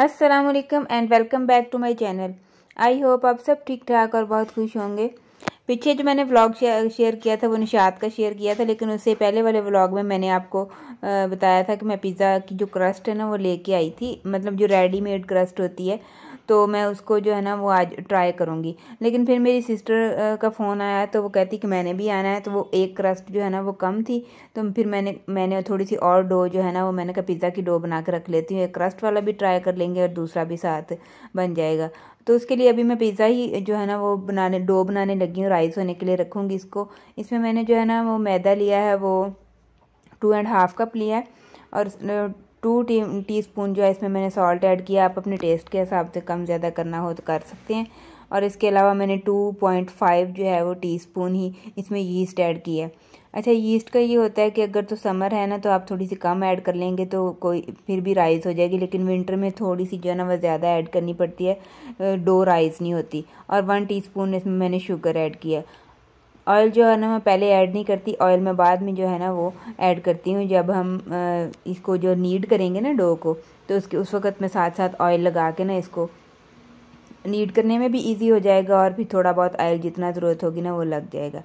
अस्सलाम वालेकुम and welcome back to my channel I hope आप सब ठीक ठाक और बहुत खुश होंगे पीछे जो मैंने व्लॉग शेयर किया था वो निशात का शेयर किया था लेकिन उससे पहले वाले व्लॉग में मैंने आपको बताया था कि मैं पिज़्ज़ा की जो क्रस्ट है ना वो लेके आई थी मतलब जो रेडीमेड क्रस्ट होती है तो मैं उसको जो है ना वो आज ट्राई करूँगी लेकिन फिर मेरी सिस्टर का फ़ोन आया तो वो कहती कि मैंने भी आना है तो वो एक क्रस्ट जो है ना वो कम थी तो फिर मैंने मैंने थोड़ी सी और डो जो है ना वो मैंने कहा पिज़्ज़ा की डो बना के रख लेती हूँ एक क्रस्ट वाला भी ट्राई कर लेंगे और दूसरा भी साथ बन जाएगा तो उसके लिए अभी मैं पिज़्ज़ा ही जो है ना वो बनाने डो बनाने लगी हूँ राइस होने के लिए रखूँगी इसको इसमें मैंने जो है ना वो मैदा लिया है वो टू एंड हाफ़ कप लिया है और टू टी स्पून जो है इसमें मैंने सॉल्ट ऐड किया आप अपने टेस्ट के हिसाब से कम ज़्यादा करना हो तो कर सकते हैं और इसके अलावा मैंने टू पॉइंट फाइव जो है वो टीस्पून ही इसमें यीस्ट ऐड किया अच्छा यीस्ट का ये होता है कि अगर तो समर है ना तो आप थोड़ी सी कम ऐड कर लेंगे तो कोई फिर भी राइस हो जाएगी लेकिन विंटर में थोड़ी सी जो है ना वह ज़्यादा ऐड करनी पड़ती है डो राइस नहीं होती और वन टीस्पून इसमें मैंने शुगर ऐड किया ऑयल जो है ना मैं पहले ऐड नहीं करती ऑयल मैं बाद में जो है ना वो ऐड करती हूँ जब हम इसको जो नीड करेंगे ना डो को तो उसके उस वक्त मैं साथ साथ ऑयल लगा के ना इसको नीड करने में भी इजी हो जाएगा और भी थोड़ा बहुत ऑयल जितना ज़रूरत होगी ना वो लग जाएगा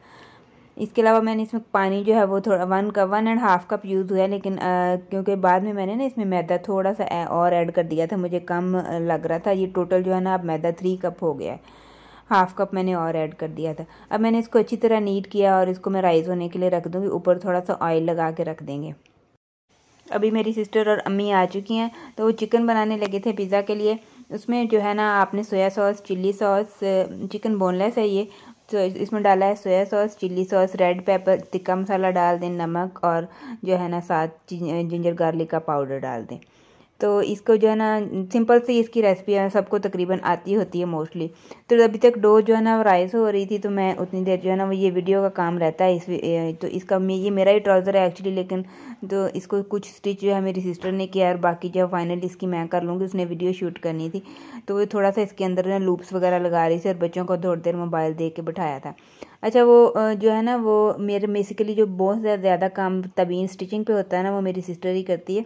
इसके अलावा मैंने इसमें पानी जो है वो थोड़ा one cup one and half cup use हुआ है लेकिन आ, क्योंकि बाद में मैंने ना इसमें मैदा थोड़ा सा और ऐड कर दिया था मुझे कम लग रहा था ये टोटल जो है ना अब मैदा थ्री कप हो गया है हाफ कप मैंने और ऐड कर दिया था अब मैंने इसको अच्छी तरह नीट किया और इसको मैं राइस होने के लिए रख दूँगी ऊपर थोड़ा सा ऑयल लगा के रख देंगे अभी मेरी सिस्टर और अम्मी आ चुकी हैं तो वो चिकन बनाने लगे थे पिज़्ज़ा के लिए उसमें जो है ना आपने soya sauce chilli sauce chicken boneless है ये तो इसमें डाला है soya sauce chilli sauce red pepper tikka masala डाल दें नमक और जो है ना साथ जिंजर गार्लिक का पाउडर डाल दें तो इसको जो है ना सिंपल सी इसकी रेसिपी है सबको तकरीबन आती होती है मोस्टली तो अभी तक डो जो है ना राइस हो रही थी तो मैं उतनी देर जो है ना वो ये वीडियो का काम रहता है इस तो इसका ये मेरा ही ट्राउज़र है एक्चुअली लेकिन तो इसको कुछ स्टिच जो है मेरी सिस्टर ने किया और बाकी जो फाइनल इसकी मैं कर लूँगी उसने वीडियो शूट करनी थी तो वो थोड़ा सा इसके अंदर ना लूप्स वगैरह लगा रही थी और बच्चों को थोड़ी देर मोबाइल दे के बैठाया था अच्छा वो जो है ना वो मेरे बेसिकली जो बहुत ज़्यादा काम तबीन स्टिचिंग पे होता है ना वो मेरी सिस्टर ही करती है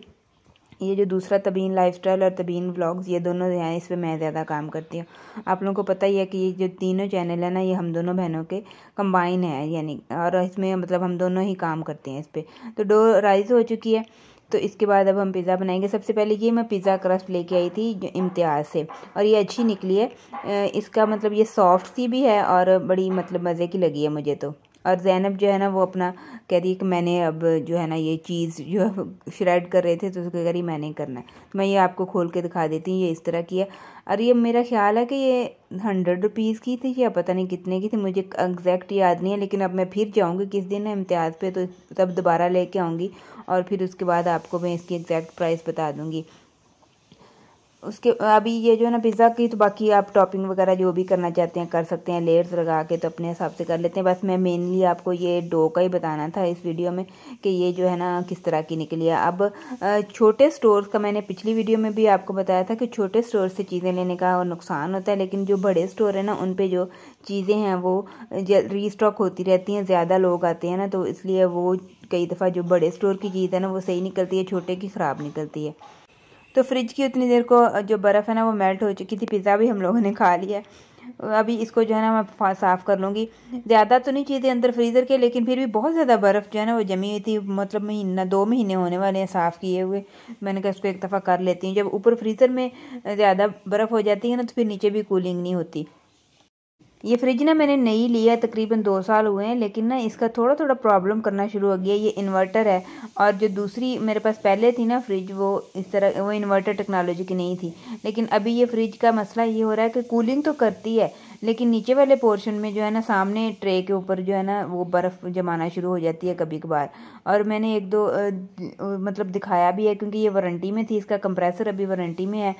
ये जो दूसरा तबीन लाइफस्टाइल और तबीन व्लॉग्स ये दोनों हैं इस पर मैं ज़्यादा काम करती हूँ आप लोगों को पता ही है कि ये जो तीनों चैनल है ना ये हम दोनों बहनों के कंबाइन है यानी और इसमें मतलब हम दोनों ही काम करते हैं इस पर तो डो राइस हो चुकी है तो इसके बाद अब हम पिज़्ज़ा बनाएंगे सबसे पहले ये मैं पिज़्ज़ा क्रस्ट लेके आई थी इम्तियाज़ से और ये अच्छी निकली है इसका मतलब ये सॉफ्ट सी भी है और बड़ी मतलब मज़े की लगी है मुझे तो और ज़ैनब जो है ना वो अपना कह रही है कि मैंने अब जो है ना ये चीज़ जो है श्रेड कर रहे थे तो उसको कह रही मैंने करना है तो मैं ये आपको खोल के दिखा देती हूँ ये इस तरह की है और ये मेरा ख्याल है कि ये हंड्रेड रुपीज़ की थी या पता नहीं कितने की थी मुझे एग्जैक्ट याद नहीं है लेकिन अब मैं फिर जाऊँगी किस दिन इम्तियाज़ पर तो तब दोबारा ले आऊँगी और फिर उसके बाद आपको मैं इसकी एग्जैक्ट प्राइस बता दूँगी उसके अभी ये जो है ना पिज़्ज़ा की तो बाकी आप टॉपिंग वगैरह जो भी करना चाहते हैं कर सकते हैं लेयर्स लगा के तो अपने हिसाब से कर लेते हैं बस मैं मेनली आपको ये डो का ही बताना था इस वीडियो में कि ये जो है ना किस तरह की निकली है अब छोटे स्टोर्स का मैंने पिछली वीडियो में भी आपको बताया था कि छोटे स्टोर से चीज़ें लेने का और नुकसान होता है लेकिन जो बड़े स्टोर हैं ना उन पर जो चीज़ें हैं वो री होती रहती हैं ज़्यादा लोग आते हैं ना तो इसलिए वो कई दफ़ा जो बड़े स्टोर की चीज़ है ना वो सही निकलती है छोटे की ख़राब निकलती है तो फ्रिज की उतनी देर को जो बर्फ़ है ना वो मेल्ट हो चुकी थी पिज़्ज़ा भी हम लोगों ने खा लिया अभी इसको जो है ना मैं साफ़ कर लूँगी ज़्यादा तो नहीं चीज़ें अंदर फ्रीज़र के लेकिन फिर भी बहुत ज़्यादा बर्फ़ जो है ना वो जमी हुई थी मतलब महीना दो महीने होने वाले हैं साफ़ किए हुए मैंने कहा इसको एक दफ़ा कर लेती हूँ जब ऊपर फ्रीज़र में ज़्यादा बर्फ़ हो जाती है ना तो फिर नीचे भी कूलिंग नहीं होती ये फ्रिज ना मैंने नई लिया तकरीबन दो साल हुए हैं लेकिन ना इसका थोड़ा थोड़ा प्रॉब्लम करना शुरू हो गया ये इन्वर्टर है और जो दूसरी मेरे पास पहले थी ना फ्रिज वो इस तरह वो इन्वर्टर टेक्नोलॉजी की नहीं थी लेकिन अभी ये फ्रिज का मसला ये हो रहा है कि कूलिंग तो करती है लेकिन नीचे वाले पोर्शन में जो है ना सामने ट्रे के ऊपर जो है ना वो बर्फ़ जमाना शुरू हो जाती है कभी कभार और मैंने एक दो मतलब दिखाया भी है क्योंकि ये वारंटी में थी इसका कंप्रेसर अभी वारंटी में है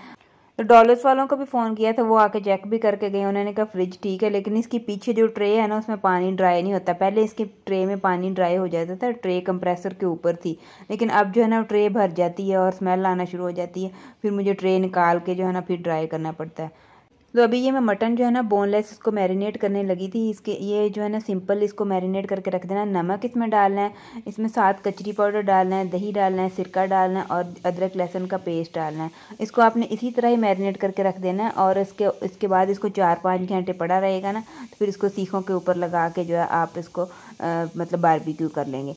तो डॉलर्स वालों को भी फ़ोन किया था वो आके चेक भी करके गए उन्होंने कहा फ्रिज ठीक है लेकिन इसकी पीछे जो ट्रे है ना उसमें पानी ड्राई नहीं होता पहले इसके ट्रे में पानी ड्राई हो जाता था ट्रे कंप्रेसर के ऊपर थी लेकिन अब जो है ना ट्रे भर जाती है और स्मेल आना शुरू हो जाती है फिर मुझे ट्रे निकाल के जो है ना फिर ड्राई करना पड़ता है तो अभी ये मैं मटन जो है ना बोनलेस इसको मैरिनेट करने लगी थी इसके ये जो है ना सिंपल इसको मैरिनेट करके रख देना नमक इसमें डालना है इसमें साथ कचरी पाउडर डालना है दही डालना है सिरका डालना है और अदरक लहसुन का पेस्ट डालना है इसको आपने इसी तरह ही मैरिनेट करके रख देना है और इसके इसके बाद इसको चार पाँच घंटे पड़ा रहेगा ना तो फिर इसको सीखों के ऊपर लगा के जो है आप इसको आ, मतलब बारबिक्यू कर लेंगे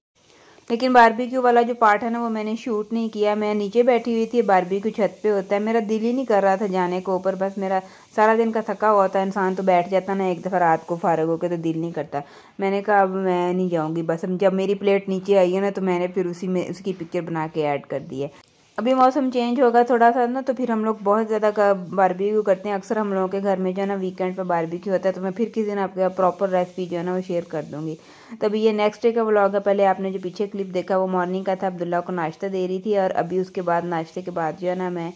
लेकिन बारबेक्यू वाला जो पार्ट है ना वो मैंने शूट नहीं किया मैं नीचे बैठी हुई थी बारबेक्यू छत पे होता है मेरा दिल ही नहीं कर रहा था जाने को ऊपर बस मेरा सारा दिन का थका हुआ था इंसान तो बैठ जाता ना एक दफ़ा रात को फारग होकर तो दिल नहीं करता मैंने कहा अब मैं नहीं जाऊँगी बस जब मेरी प्लेट नीचे आई है ना तो मैंने फिर उसी में उसकी पिक्चर बना के ऐड कर दी है अभी मौसम चेंज होगा थोड़ा सा ना तो फिर हम लोग बहुत ज़्यादा बारबेक्यू करते हैं अक्सर हम लोगों के घर में जो है ना वीकेंड पर बारबेक्यू होता है तो मैं फिर किसी दिन आपके प्रॉपर रेसिपी जो है ना वो शेयर कर दूँगी तो अभी ये नेक्स्ट डे का व्लॉग है पहले आपने जो पीछे क्लिप देखा वो मॉर्निंग का था अब्दुल्ला को नाश्ता दे रही थी और अभी उसके बाद नाश्ते के बाद जो है ना मैं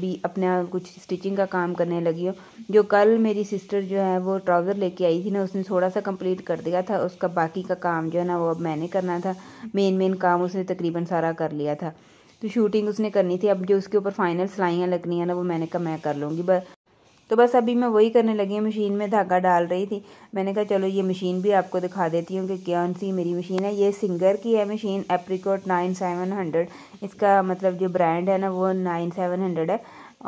भी अपना कुछ स्टिचिंग का काम करने लगी हूँ जो कल मेरी सिस्टर जो है वो ट्राउज़र लेके आई थी ना उसने थोड़ा सा कंप्लीट कर दिया था उसका बाकी का काम जो है ना वो अब मैंने करना था मेन मेन काम उसने तकरीबन सारा कर लिया था जो शूटिंग उसने करनी थी अब जो उसके ऊपर फाइनल सिलाइयाँ लगनी है ना वो मैंने कहा मैं कर लूँगी बस तो बस अभी मैं वही करने लगी मशीन में धागा डाल रही थी मैंने कहा चलो ये मशीन भी आपको दिखा देती हूँ कि कौन सी मेरी मशीन है ये सिंगर की है machine apricot nine seven hundred इसका मतलब जो ब्रांड है ना वो नाइन सेवन हंड्रेड है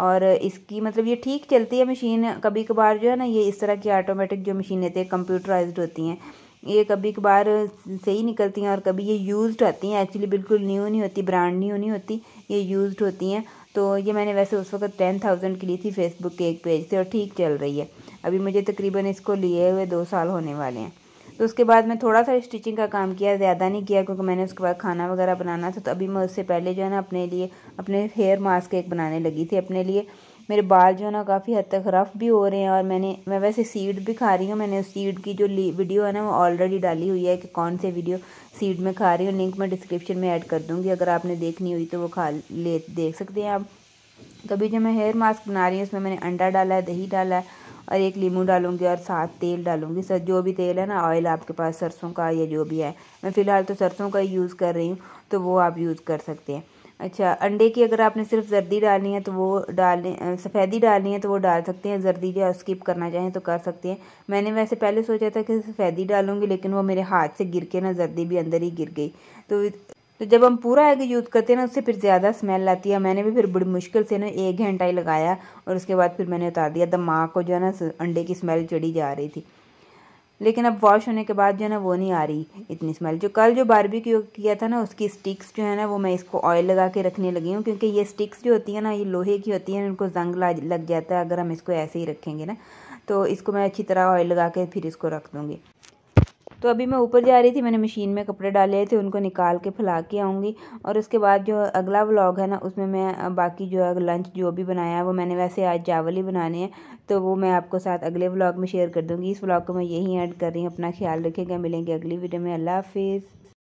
और इसकी मतलब ये ठीक चलती है मशीन कभी कभार जो है ना ये इस तरह की ऑटोमेटिक जो मशीनें थी कंप्यूटराइज्ड होती हैं ये कभी कभार सही निकलती हैं और कभी ये यूज्ड होती हैं एक्चुअली बिल्कुल न्यू नहीं होती ब्रांड न्यू नहीं होती ये यूज्ड होती हैं तो ये मैंने वैसे उस वक्त टेन थाउजेंड की ली थी फेसबुक के एक पेज से और ठीक चल रही है अभी मुझे तकरीबन इसको लिए हुए दो साल होने वाले हैं तो उसके बाद मैं थोड़ा सा स्टिचिंग का काम किया ज़्यादा नहीं किया क्योंकि मैंने उसके बाद खाना वगैरह बनाना था तो अभी मैं उससे पहले जो है ना अपने लिए अपने हेयर मास्क एक बनाने लगी थी अपने लिए मेरे बाल जो है ना काफ़ी हद तक रफ़ भी हो रहे हैं और मैंने मैं वैसे सीड भी खा रही हूँ मैंने उस सीड की जो वीडियो है ना वो ऑलरेडी डाली हुई है कि कौन से वीडियो सीड में खा रही हूँ लिंक मैं डिस्क्रिप्शन में ऐड कर दूँगी अगर आपने देखनी हुई तो वो खा ले देख सकते हैं आप कभी तो जो मैं हेयर मास्क बना रही हूँ उसमें मैंने अंडा डाला है दही डाला है और एक लीमू डालूंगी और साथ तेल डालूंगी सर जो भी तेल है ना ऑयल आपके पास सरसों का या जो भी है मैं फ़िलहाल तो सरसों का ही यूज़ कर रही हूँ तो वो आप यूज़ कर सकते हैं अच्छा अंडे की अगर आपने सिर्फ जर्दी डालनी है तो वो डाल सफ़ेदी डालनी है तो वो डाल सकते हैं जर्दी या स्किप करना चाहें तो कर सकते हैं मैंने वैसे पहले सोचा था कि सफ़ेदी डालूंगी लेकिन वो मेरे हाथ से गिर के ना जर्दी भी अंदर ही गिर गई तो तो जब हम पूरा एग यूज़ करते हैं ना उससे फिर ज़्यादा स्मेल आती है मैंने भी फिर बड़ी मुश्किल से ना एक घंटा ही लगाया और उसके बाद फिर मैंने उतार दिया दिमाग को जो है ना अंडे की स्मेल चढ़ी जा रही थी लेकिन अब वॉश होने के बाद जो है ना वो नहीं आ रही इतनी स्मेल जो कल जो बारबेक्यू किया था ना उसकी स्टिक्स जो है ना वो मैं इसको ऑयल लगा के रखने लगी हूँ क्योंकि ये स्टिक्स जो होती है ना ये लोहे की होती है उनको जंग लग जाता है अगर हम इसको ऐसे ही रखेंगे ना तो इसको मैं अच्छी तरह ऑयल लगा के फिर इसको रख दूँगी तो अभी मैं ऊपर जा रही थी मैंने मशीन में कपड़े डाले थे उनको निकाल के फैला के आऊँगी और उसके बाद जो अगला व्लॉग है ना उसमें मैं बाकी जो है लंच जो भी बनाया है वो मैंने वैसे आज चावल ही बनाने हैं तो वो मैं आपको साथ अगले व्लॉग में शेयर कर दूँगी इस व्लॉग को मैं यही ऐड कर रही हूँ अपना ख्याल रखेगा मिलेंगे अगली वीडियो में अल्लाह हाफिज़